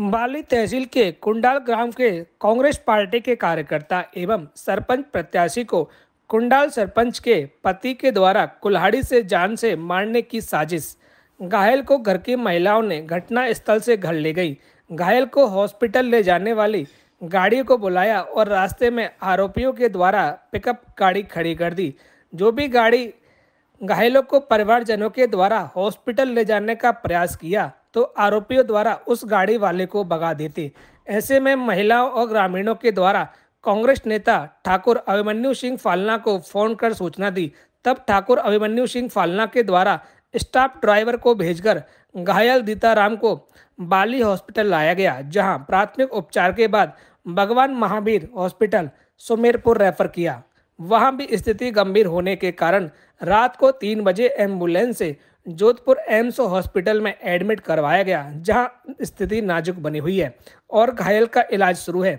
बाली तहसील के कुंडाल ग्राम के कांग्रेस पार्टी के कार्यकर्ता एवं सरपंच प्रत्याशी को कुंडाल सरपंच के पति के द्वारा कुल्हाड़ी से जान से मारने की साजिश घायल को घर की महिलाओं ने घटना स्थल से घर ले गई घायल को हॉस्पिटल ले जाने वाली गाड़ी को बुलाया और रास्ते में आरोपियों के द्वारा पिकअप गाड़ी खड़ी कर दी जो भी गाड़ी घायलों को परिवारजनों के द्वारा हॉस्पिटल ले जाने का प्रयास किया तो आरोपियों द्वारा उस गाड़ी वाले को भगा देते ऐसे में महिलाओं और ग्रामीणों के द्वारा कांग्रेस नेता ठाकुर अभिमन्यु सिंह फालना को फोन कर सूचना दी तब ठाकुर अभिमन्यु सिंह फालना के द्वारा स्टाफ ड्राइवर को भेजकर घायल दीताराम को बाली हॉस्पिटल लाया गया जहां प्राथमिक उपचार के बाद भगवान महावीर हॉस्पिटल सुमेरपुर रेफर किया वहां भी स्थिति गंभीर होने के कारण रात को तीन बजे एम्बुलेंस से जोधपुर एम्स हॉस्पिटल में एडमिट करवाया गया जहां स्थिति नाजुक बनी हुई है और घायल का इलाज शुरू है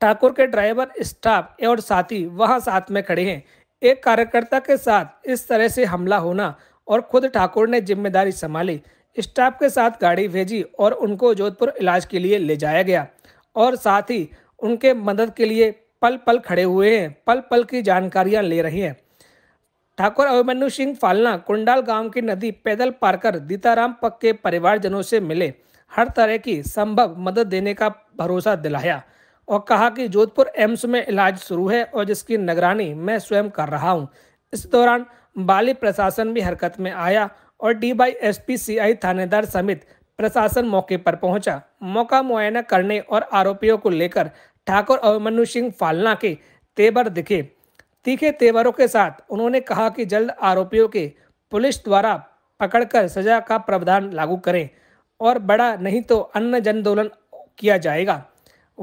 ठाकुर के ड्राइवर स्टाफ और साथी वहां साथ में खड़े हैं एक कार्यकर्ता के साथ इस तरह से हमला होना और खुद ठाकुर ने जिम्मेदारी संभाली स्टाफ के साथ गाड़ी भेजी और उनको जोधपुर इलाज के लिए ले जाया गया और साथ ही उनके मदद के लिए पल पल खड़े हुए हैं पल पल की जानकारियां ले रही हैं ठाकुर अभिमन्यु सिंह फालना कुंडाल गांव की नदी पैदल पार कर दीताराम पक के परिवारजनों से मिले हर तरह की संभव मदद देने का भरोसा दिलाया और कहा कि जोधपुर एम्स में इलाज शुरू है और जिसकी निगरानी मैं स्वयं कर रहा हूं। इस दौरान बाली प्रशासन भी हरकत में आया और D Y S P C I थानेदार समेत प्रशासन मौके पर पहुंचा मौका मुआयना करने और आरोपियों को लेकर ठाकुर अभिमन्यु सिंह फालना के तेबर दिखे तीखे तेवरों के साथ उन्होंने कहा कि जल्द आरोपियों के पुलिस द्वारा पकड़कर सजा का प्रावधान लागू करें और बड़ा नहीं तो अन्य जनआंदोलन किया जाएगा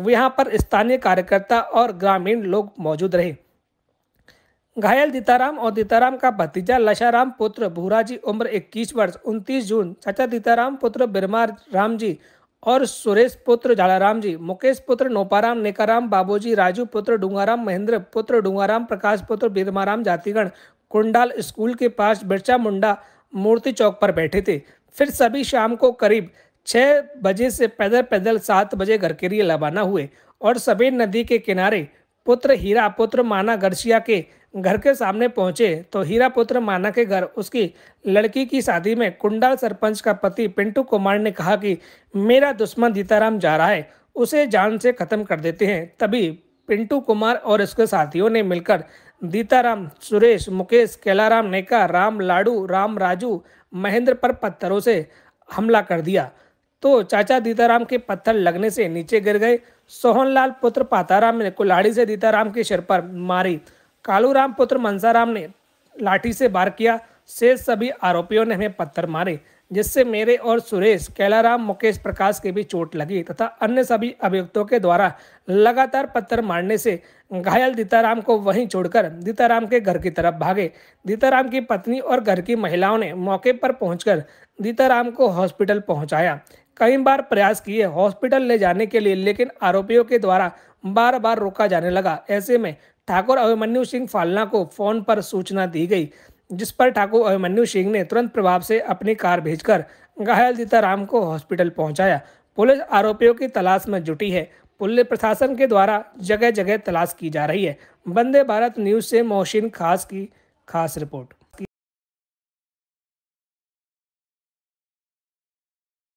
यहाँ पर स्थानीय कार्यकर्ता और ग्रामीण लोग मौजूद रहे घायल दीताराम और दीताराम का भतीजा लशाराम पुत्र भूराजी उम्र 21 वर्ष 29 जून चाचा दीताराम पुत्र बिरमा राम जी और सुरेश पुत्र झालाराम जी मुकेश पुत्र नोपाराम नेकाराम बाबूजी राजू पुत्र डूंगाराम महेंद्र पुत्र डूंगाराम प्रकाश पुत्र बीरमाराम जातिगण कुंडाल स्कूल के पास बिरचा मुंडा मूर्ति चौक पर बैठे थे फिर सभी शाम को करीब छः बजे से पैदल पैदल सात बजे घर के लिए रवाना हुए और सभी नदी के किनारे पुत्र हीरा पुत्र माना गर्सिया के घर के सामने पहुंचे तो हीरा पुत्र माना के घर उसकी लड़की की शादी में कुंडाल सरपंच का पति पिंटू कुमार ने कहा कि मेरा दुश्मन दीताराम जा रहा है उसे जान से खत्म कर देते हैं तभी पिंटू कुमार और उसके साथियों ने मिलकर दीताराम सुरेश मुकेश कैलाराम नेका राम लाडू राम राजू महेंद्र पर पत्थरों से हमला कर दिया तो चाचा दीताराम के पत्थर लगने से नीचे गिर गए सोहनलाल पुत्र पाताराम ने कुल्हाड़ी से दीताराम के सिर पर मारी कालूराम पुत्र मनसाराम ने लाठी से बार किया से सभी आरोपियों ने हमें पत्थर मारे जिससे मेरे और सुरेश कैलाराम मुकेश प्रकाश के भी चोट लगी तथा अन्य सभी अभियुक्तों के द्वारा लगातार पत्थर मारने से घायल दीताराम को वहीं छोड़कर दीताराम के घर की तरफ भागे दीताराम की पत्नी और घर की महिलाओं ने मौके पर पहुंचकर दीताराम को हॉस्पिटल पहुंचाया कई बार प्रयास किए हॉस्पिटल ले जाने के लिए लेकिन आरोपियों के द्वारा बार बार रोका जाने लगा ऐसे में ठाकुर अभिमन्यु सिंह फालना को फोन पर सूचना दी गई जिस पर ठाकुर अभिमन्यु सिंह ने तुरंत प्रभाव से अपनी कार भेजकर घायल जीताराम को हॉस्पिटल पहुंचाया पुलिस आरोपियों की तलाश में जुटी है पुलिस प्रशासन के द्वारा जगह जगह तलाश की जा रही है वंदे भारत न्यूज से मोहसिन खास की खास रिपोर्ट